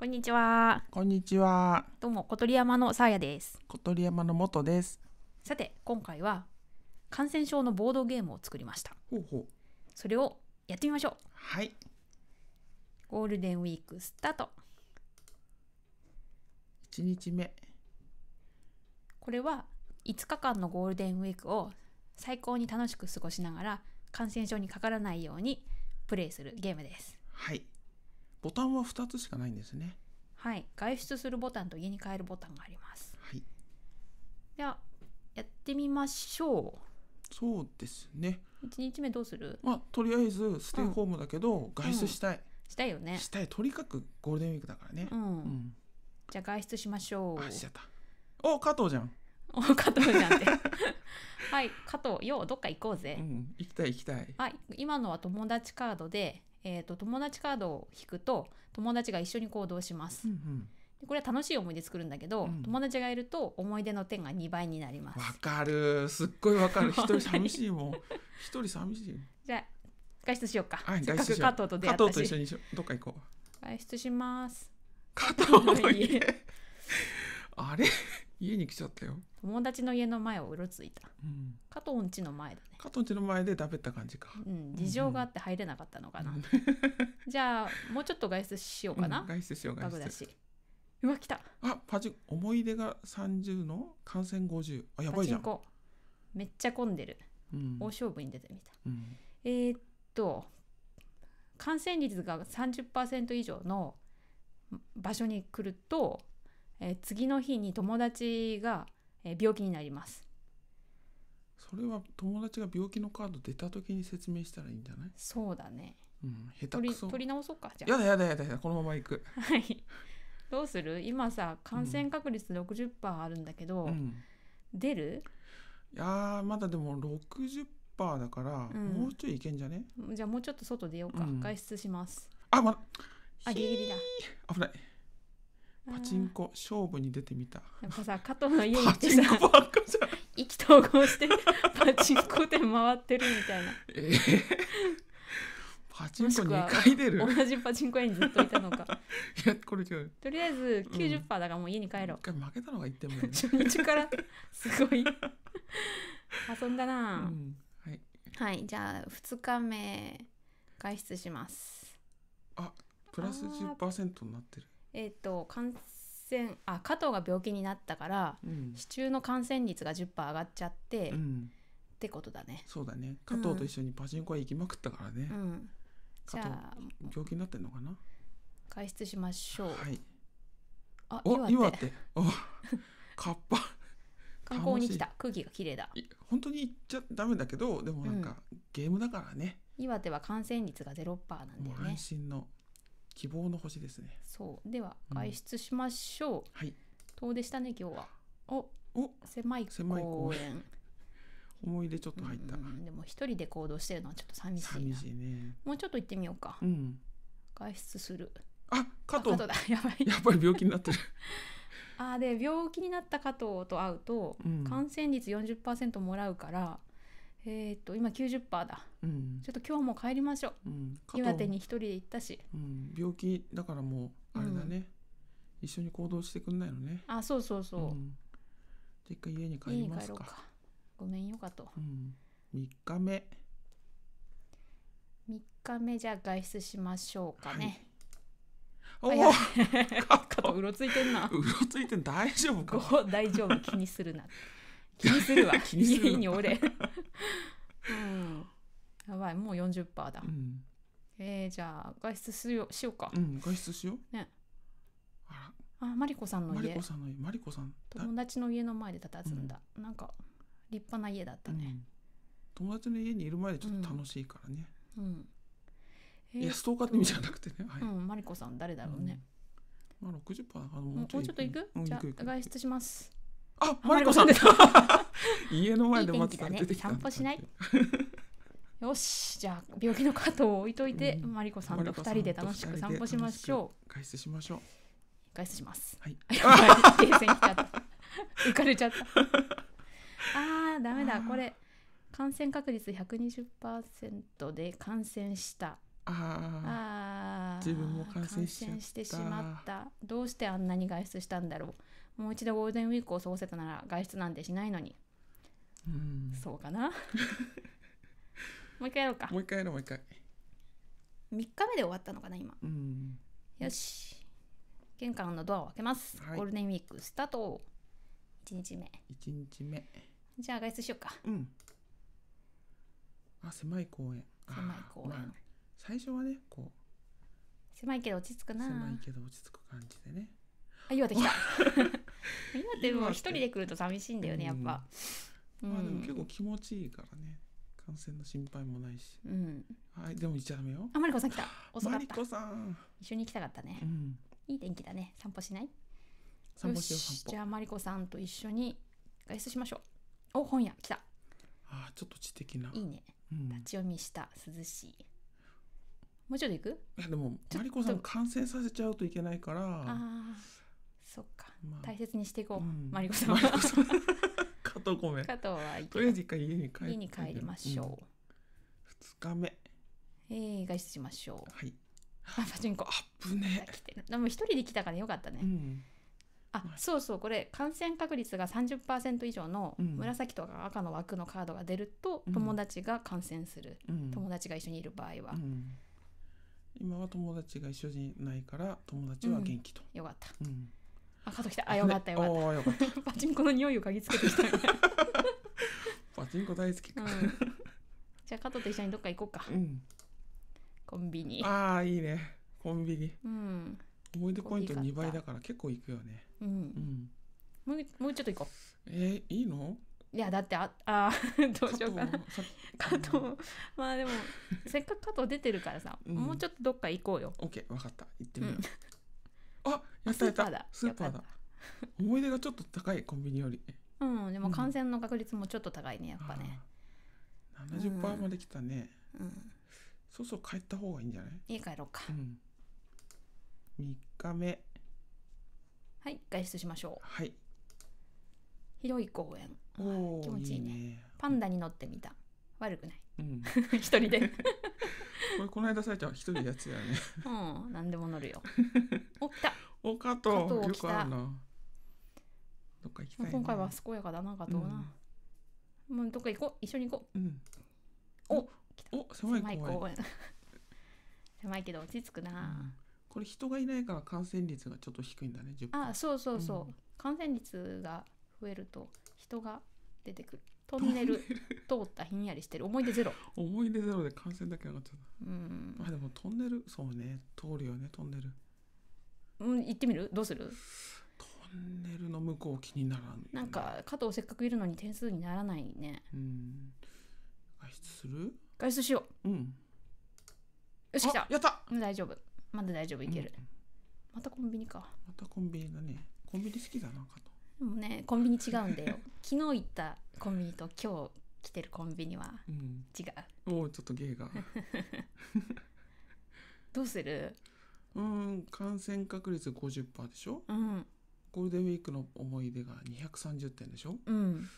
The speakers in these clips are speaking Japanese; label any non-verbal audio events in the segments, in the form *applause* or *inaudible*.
こんにちは。こんにちは。どうも小鳥山のさやです。小鳥山の元です。さて今回は感染症のボードゲームを作りました。ほうほう。それをやってみましょう。はい。ゴールデンウィークスタート。一日目。これは5日間のゴールデンウィークを最高に楽しく過ごしながら感染症にかからないようにプレイするゲームです。はい。ボタンは二つしかないんですねはい外出するボタンと家に帰るボタンがありますはいではやってみましょうそうですね一日目どうするまあとりあえずステイホームだけど、うん、外出したい、うん、したいよねしたいとにかくゴールデンウィークだからねうん、じゃあ外出しましょうあしちゃったお加藤じゃんお加藤じゃんって *laughs* はい加藤ようどっか行こうぜ、うん、行きたい行きたいはい今のは友達カードでえーと、友達カードを引くと友達が一緒に行動します。うんうんこれは楽しい思い出作るんだけど、うん、友達がいると思い出の点が2倍になりますわかるすっごいわかる一人寂しいもん *laughs* 一人寂しいじゃあ外出しようかはい外出しよう加藤と出会った加藤と一緒にしどっか行こう外出します加藤の家 *laughs* あれ家に来ちゃったよ友達の家の前をうろついた、うん、加藤んちの前だね加藤んちの前で食べた感じかうん事情があって入れなかったのかな、うん、*laughs* じゃあもうちょっと外出しようかな、うん、外出しよう外出だしうわ来たあパチン思い出が30の感染50あやばいじゃんめっちゃ混んでる、大勝負に出てみた、えー、っと感染率が30%以上の場所に来るとえー、次の日に友達が、えー、病気になりますそれは友達が病気のカード出た時に説明したらいいんじゃないそうだね、うん、下手くそ取り直そうかじゃあやだやだやだやだこのまま行くはい *laughs* どうする今さ感染確率60%あるんだけど、うん、出るいやまだでも60%だから、うん、もうちょいいけんじゃねじゃあもうちょっと外出ようか、うん、外出しますあまあギリギリだ危ないパチンコ勝負に出てみたやっぱさ加藤の家行ってさ意気投合してパチンコ店回ってるみたいな、えパチンコ2回出る同じパチンコ屋にずっといたのか *laughs* いやこれ違うとりあえず90%だからもう家に帰ろう、うん、一回負けたのが1点も、ね、*laughs* 初日からすごい遊んだな、うん、はい、はい、じゃあ2日目外出しますあプラス10%になってるえっ、ー、と感染あ加藤が病気になったから、うん、市中の感染率が10%上がっちゃって、うん、ってことだねそうだね加藤と一緒にパチンコへ行きまくったからね、うん、加藤病気になってんのかな外出しましょう、はい、あお岩手おカッパ *laughs* 観光に来た空気が綺麗だ本当に行っちゃダメだけどでもなんか、ゲームだからね岩手は感染率が0%なんだよね安心の希望の星ですねそうでは外出しましょう、うん、はい遠出したね今日はおお狭い公園思い出ちょっと入った、でも一人で行動してるのはちょっと寂しい寂しいねもうちょっと行ってみようか、うん、外出するあ加藤加藤だ *laughs* やばいやっぱり病気になってる *laughs* あで病気になった加藤と会うと、うん、感染率40%もらうからえー、っと今90%だ、うん、ちょっと今日も帰りましょう、うん、岩手に一人で行ったし、うん、病気だからもうあれだね、一緒に行動してくんないのねあそうそうそう、うん、じゃ一回家に帰りますかごめんよかと、うん、3日目3日目じゃあ外出しましょうかね、はい、おお *laughs* うろついてんなうろついてん大丈夫か *laughs* 大丈夫気にするな気にするわ *laughs* 気にする家におれ、うん、やばいもう40%だ、うん、えー、じゃあ外出しよしようかうん外出しようねあらあマリコさんの家マリコさんの家マリコさん友達の家の前で佇んだ、うん、なんか立派な家だったね、うん、友達の家にいる前でちょっと楽しいからねうん、うんえー、いやストーカーって意味じゃなくてね、はい、うんマリコさん誰だろうね、まあ60%だかもうちょっといく、じゃあ外出しますあマリコさん *laughs* 家の前で待ってたね散歩しないよしじゃあ病気の加トを置いといて、うん、マリコさんと2人で楽しく散歩しましょう外出しましょう外出しますはい *laughs* *laughs* 浮かれちゃったああ、ダメだこれ感染確率120%で感染したああ自分も感染してしまったどうしてあんなに外出したんだろうもう一度ゴールデンウィークを過ごせたなら外出なんてしないのにうんそうかな *laughs* もう一回やろうかもう一回やろうもう一回3日目で終わったのかな今うんよし玄関のドアを開けます、はいゴールデンウィークスタート1日目1日目じゃあ外出しようかうんあ狭い公園狭い公園まあ最初はねこう狭いけど落ち着くな狭いけど落ち着く感じでねあうできた *laughs* 今でも一人で来ると寂しいんだよねやっぱ、うん、まあでも結構気持ちいいからね感染の心配もないし、うん、はいでも行っちゃダメよあマリコさん来た遅かったさん一緒に行きたかったね、うん、いい天気だね散歩しない散歩しよう散歩じゃあマリコさんと一緒に外出しましょうお本屋来たあちょっと知的ないいね、うん、立ち読みした涼しいもうちょっと行くいやでもマリコさん感染させちゃうといけないからああそっか、まあ、大切にしていこう、うん、マリコさ *laughs* 加藤ごめ加藤はいとりあえず一回家に帰家に帰りましょう、うん、日目ええ外出しましょうはいあパチンコあぶねて、でも一人で来たからよかったね、うん、あそうそうこれ感染確率が三十パーセント以上の紫とか赤の枠のカードが出ると、うん、友達が感染する、うん、友達が一緒にいる場合は、今は友達が一緒じゃないから友達は元気と、よかった、うん赤ときたあよかったよかった *laughs* パチンコの匂いを嗅ぎつけてきたパチンコ大好きか、うん、じゃあ加藤と一緒にどっか行こうか、うん、コンビニああいいねコンビニうん思い出ポイント2倍だから結構行くよねうん、もうもうちょっと行こうえー、いいのいやだってああ *laughs* どうしようかな加藤まあでもせっかく加藤出てるからさ、うん、もうちょっとどっか行こうよ OK 分かった行ってみよう、うんやったやったスーパーだ思い出がちょっと高いコンビニよりうんでも感染の確率もちょっと高いねやっぱね、うん、70%まできたね、うん、そうそう帰った方がいいんじゃない家帰ろうか、うん、3日目はい外出しましょうはい広い公園気持ちいいね、ね、パンダに乗ってみた悪くない、うん、*laughs* 一人で *laughs* これこの間されちゃん一人でやつやねうん何でも乗るよ *laughs* お来たお加藤加藤どっか行きたい、今回は健やかだな加藤な、うん、もうどっか行こう一緒に行こう、うん、お来たお狭い公園狭い公園 *laughs* 狭いけど落ち着くな、うんこれ人がいないから感染率がちょっと低いんだねあそうそうそう、うん、感染率が増えると人が出てくるトンネル通ったひんやりしてる思い出ゼロ *laughs* 思い出ゼロで感染だけ上がっちゃったうんあでもトンネルそうね通るよねトンネルうん行ってみるどうするトンネルの向こう気にならん、ね、なんか加藤せっかくいるのに点数にならないねうん外出する外出しよううんよし来たやった大丈夫まだ大丈夫いける、うん、またコンビニかまたコンビニだねコンビニ好きだなかとでもねコンビニ違うんだよ *laughs* 昨日行ったコンビニと今日来てるコンビニは違う、うん、もうちょっと芸が *laughs* どうするうん感染確率五十パーでしょ、うん、ゴールデンウィークの思い出が二百三十点でしょうん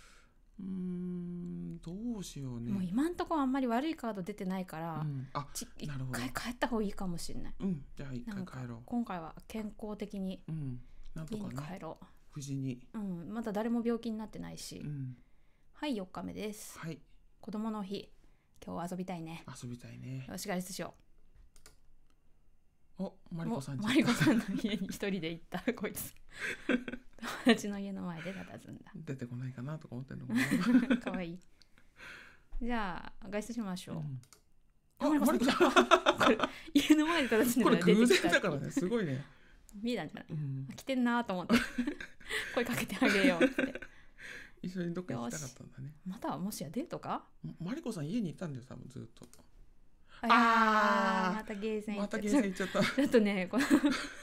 うんどうしようねもう今んとこあんまり悪いカード出てないから、うん、あ一回帰った方がいいかもしれないうんじゃあ一回帰ろう今回は健康的に、うん、なんとか、ね、帰ろう無事に、うん、まだ誰も病気になってないし、うん、はい四日目です、はい、子供の日今日遊びたいね遊びたいねよしがりすしようおマリコさんマリコさんの家に一人で行ったこいつ友達の家の前で佇んだ出てこないかなとか思ってんのかな *laughs* かわいいじゃあ外出しましょう、うんマリコさんこれ家の前で正しいんだから偶然だからねすごいね見えたんじゃない、うん、来てんなと思って *laughs* 声かけてあげようって一緒にどっか行きたかったんだねまたもしやデートかマリコさん家にいたんだよ多分ずっとああまたゲーセン行っちゃった、ま、ちょちょっとねこの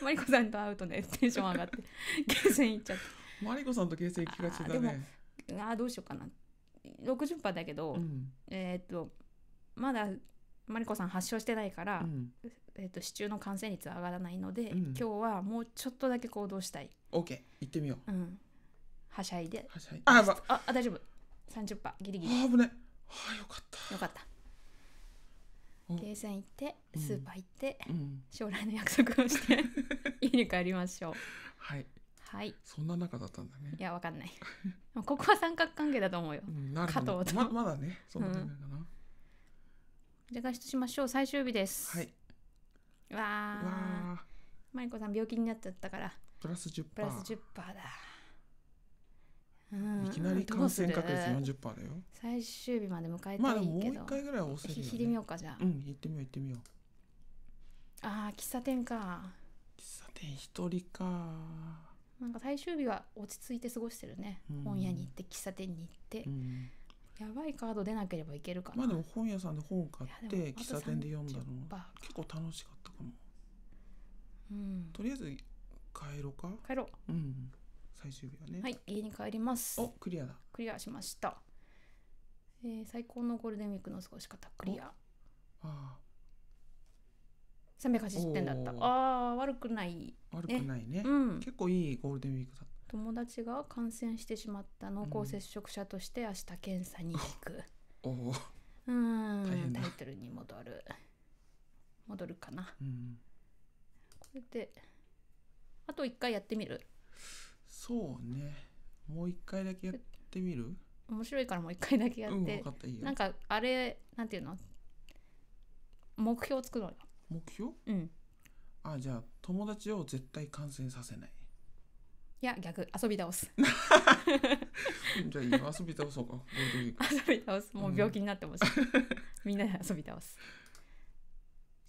マリコさんと会うとねテンション上がって *laughs* ゲーセン行っちゃったマリコさんとゲーセン行きがちだねああどうしようかな六十パーだけど、うん、えー、っとまだマリコさん発症してないから、うん、えーっと、市中の感染率は上がらないので、うん、今日はもうちょっとだけ行動したいオッケー行ってみよう、うん、はしゃいではしゃいあ、まあ、大丈夫三十パーギリギリあ危ねはあよかったよかったゲーセン行ってスーパー行って、うん、将来の約束をして *laughs* 家に帰りましょう。はいはい。そんな中だったんだね。いや、わかんない。ここは三角関係だと思うよ。うん、なる加藤と。ままだね。そんな感じかな。うん、じゃ、外出しましょう。最終日です。はい。わあ。マリコさん病気になっちゃったから。プラス十パー。プラス十パーだ。いきなり感染確率40%だよ最終日まで迎えていいけどまあもう一回ぐらい押せるよ、ね、ひひりみようかじゃあうん行ってみよう行ってみようあー喫茶店か喫茶店一人かなんか最終日は落ち着いて過ごしてるね、うん、本屋に行って喫茶店に行って、うん、やばいカード出なければいけるかなまあでも本屋さんで本を買って喫茶店で読んだの結構楽しかったかも、うん、とりあえず帰ろうか帰ろううん最終日はねはい家に帰りますおクリアだクリアしました、えー、最高のゴールデンウィークの過ごし方クリアああ380点だったあ悪くない、悪くないね、うん、結構いいゴールデンウィークだった友達が感染してしまった濃厚接触者として明日検査に行く、うん、う *laughs* んタイトルに戻る戻るかな、うん、これであと1回やってみるそうねもう一回だけやってみる面白いからもう一回だけやって、うん、分かったいいよなんかあれなんていうの目標を作ろうよ目標うんあじゃあ友達を絶対感染させないいや逆遊び倒す *laughs* じゃあいい遊び倒そうか遊び倒すもう病気になってほしい、うん、*laughs* みんなで遊び倒す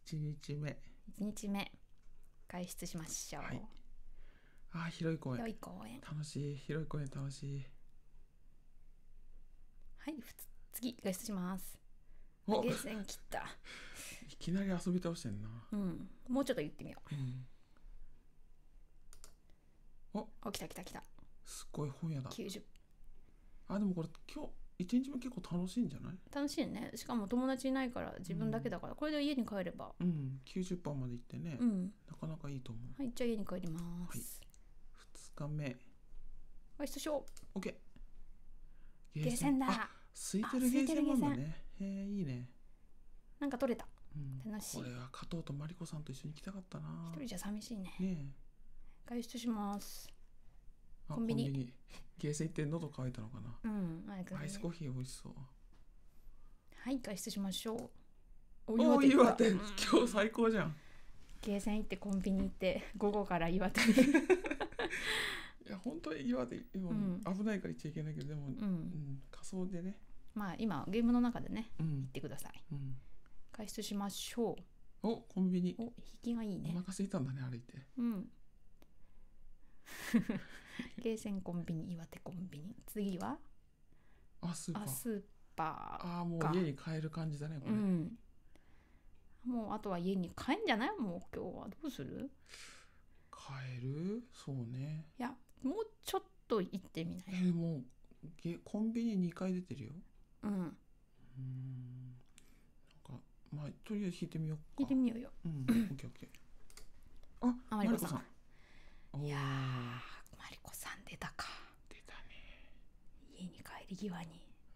1日目1日目外出しましょう、はいあ広い公園広い公園楽しい広い公園楽しいはい次外出しますおゲーセン切った *laughs* いきなり遊び倒してんなうんもうちょっと言ってみよう、うん、おお来た来た来たすごい本屋だ九十。あでもこれ今日一日も結構楽しいんじゃない楽しいねしかも友達いないから自分だけだから、うん、これで家に帰ればうん90%まで行ってね、うん、なかなかいいと思うはいじゃあ家に帰ります、はい日目おいしそうケー。ゲーセンだ空いてるゲーセンんだねへえいいねなんか取れた、うん、楽しいこれは加藤とマリコさんと一緒に行きたかったな一人じゃ寂しいねね外出しますコンビニゲーセン行って喉乾いたのかなうんアイスコーヒー美味しそうはい外出しましょうお岩手今日最高じゃんゲーセン行ってコンビニ行って午後から岩手に *laughs* いや本当は岩で今、危ないから行っちゃいけないけどでも、うん仮想でねまあ今ゲームの中でね、う行ってくださいうん外出しましょうおコンビニお引きがいいねおね腹空いたんだね歩いてうん。*laughs* ゲーセンコンビニ、岩手コンビニ。次はあスーパあ、ースーパああもう家に帰る感じだねこー。うれ、ん。もうあとは家に帰んじゃないもう今日はどうするカエルそうねいやもうちょっと行ってみないえー、もうコンビニ2回出てるようんうんなんかまあとりあえず弾いてみようか弾いてみようようんオッケーオッケーあマリコさんいやマリコさん出たか出たね家に帰り際に、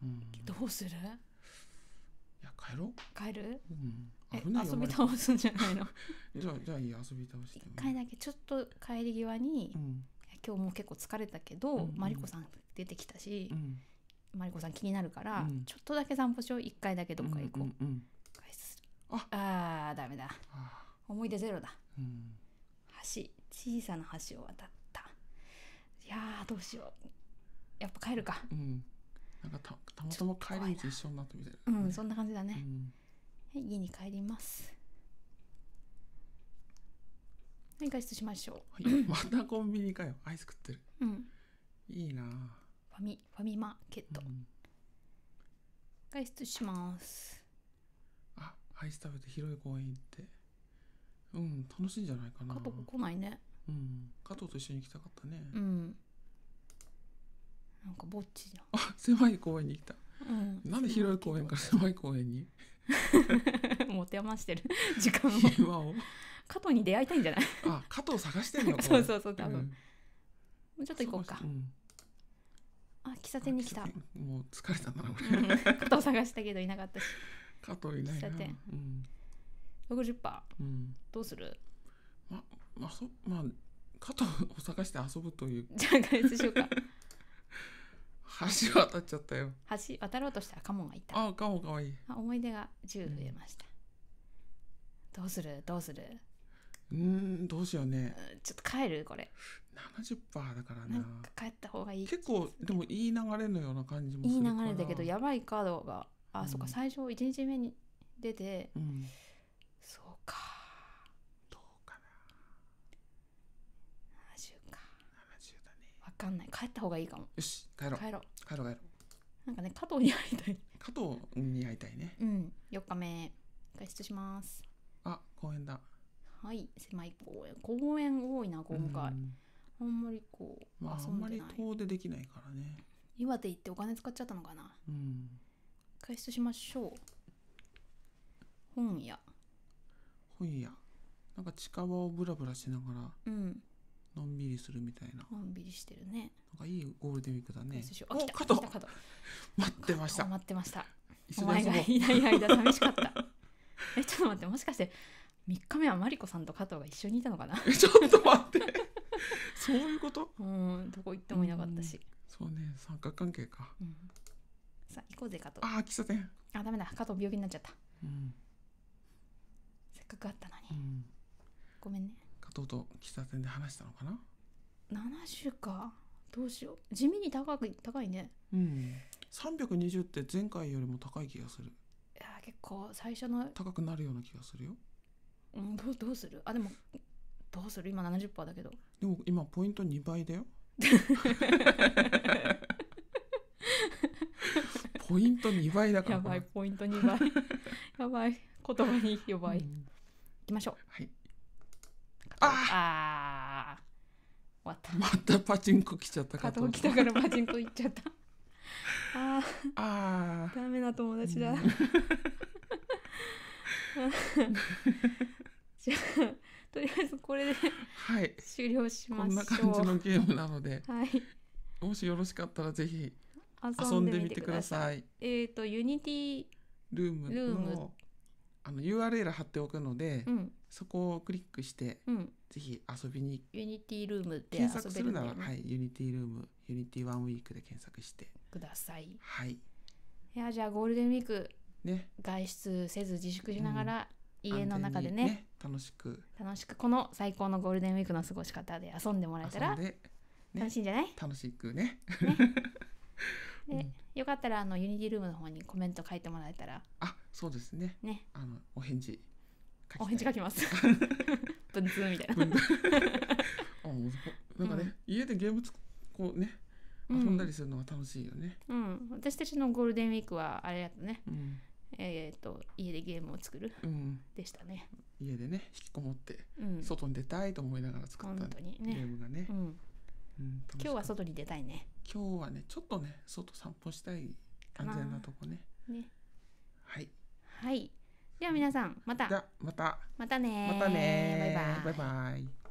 うん、どうするいや帰ろう帰る、うん遊び倒すんじゃないの *laughs* じゃあじゃあいい遊び倒して一回だけちょっと帰り際に、うん、今日も結構疲れたけど、うんうん、マリコさん出てきたし、うん、マリコさん気になるから、うん、ちょっとだけ散歩しよう一回だけどっか行こう,、うんうんうん、ああダメだ思い出ゼロだ、うん、橋小さな橋を渡ったいやどうしようやっぱ帰るか、うん、なんかたたまたま帰り道一緒になったみたいな、ね、うんそんな感じだね、うんはい家に帰りますはい外出しましょう、はい、またコンビニかよアイス食ってるうんいいなファミファミマケット、うん、外出しますあアイス食べて広い公園行ってうん楽しいんじゃないかな加藤来ないねうん加藤と一緒に行きたかったねうんなんかぼっちじゃんあ狭い公園に来た、うん、なんで広い公園から狭い公園に *laughs* 持て余してる *laughs* 時間を加藤に出会いたいんじゃないあ加藤探してるの *laughs* そうそうそう多分、うん、もうちょっと行こうか、うん、あ喫茶店に来たもう疲れたな俺、加藤探したけどいなかったし加藤いないな喫茶店、うん、60%、うん、どうするままあそまあ加藤を探して遊ぶというじゃあ外出しようか橋渡っちゃったよ橋渡ろうとしたらカモがいたあカモかわいい思い出が10増えました、うん、どうするどうするうんどうしようねちょっと帰るこれ70%だからなな帰った方がいい、結構でもいい流れのような感じもするいい流れだけどやばいカードがあ、うん、そっか最初1日目に出て、うんかんない帰った方がいいかもよし帰ろう帰ろう帰ろう帰ろうなんかね加藤に会いたい加藤に会いたいねうん4日目外出しますあ公園だはい狭い公園公園多いな今回あんまりこう、まあ、あんまり遠出できないからね岩手行ってお金使っちゃったのかなうん外出しましょう本屋本屋なんか近場をブラブラしながら、うん、のんびりするみたいなのんびりしてるねなんかいいゴールデンウィークだねお来た来た来た待ってました待ってましたお前がいない間寂しかったえちょっと待ってもしかして三日目はマリコさんと加藤が一緒にいたのかな *laughs* ちょっと待ってそういうことうんどこ行ってもいなかったしそうね三角関係か、うん、さあ行こうぜ加藤あ喫茶店あダメだ加藤病気になっちゃった、うん、せっかくあったのに、うん、ごめんね藤と喫茶店で話したのかな70かどうしよう地味に高く高いねうん320って前回よりも高い気がするいや結構最初の高くなるような気がするよ、うん、どうどうするあでもどうする今70%だけどでも今ポイント2倍だよ *laughs* ポイント2倍だからやばいポイント2倍やばい言葉にやばい、うん、きましょうはいああ終わったまたパチンコ来ちゃった加藤来たからパチンコ行っちゃった *laughs* ああダメな友達だ、*laughs* じゃあとりあえずこれで、はい、終了しましこんな感じのゲームなので、はい、もしよろしかったらぜひ遊んでみてください。えっ、ー、とユニティルームのあの URL 貼っておくので、うん、そこをクリックして、うん、ぜひ遊びにユニティルームで、ね、検索するなら、はい、ユニティルームユニティワンウィークで検索してください。はい、いやじゃあゴールデンウィーク、ね、外出せず自粛しながら、うん、家の中でね、ね、楽しく楽しくこの最高のゴールデンウィークの過ごし方で遊んでもらえたら、楽しいんじゃない楽しくね。*laughs* で、うん、よかったらあのユニティルームの方にコメント書いてもらえたらあそうですねねあのお返事お返事書きます *laughs* 文通みたいなあなんかね、うん、家でゲームこうね遊んだりするのが楽しいよね、うん、うん、私たちのゴールデンウィークはあれやったね、うん、えっ、と家でゲームを作る、でしたね家でね引きこもって、外に出たいと思いながら作った、ね、ゲームがね、今日は外に出たいね今日はねちょっとね外散歩したい安全なとこねねはいはいでは皆さんまたまたまたねまたねバイバイバイバイ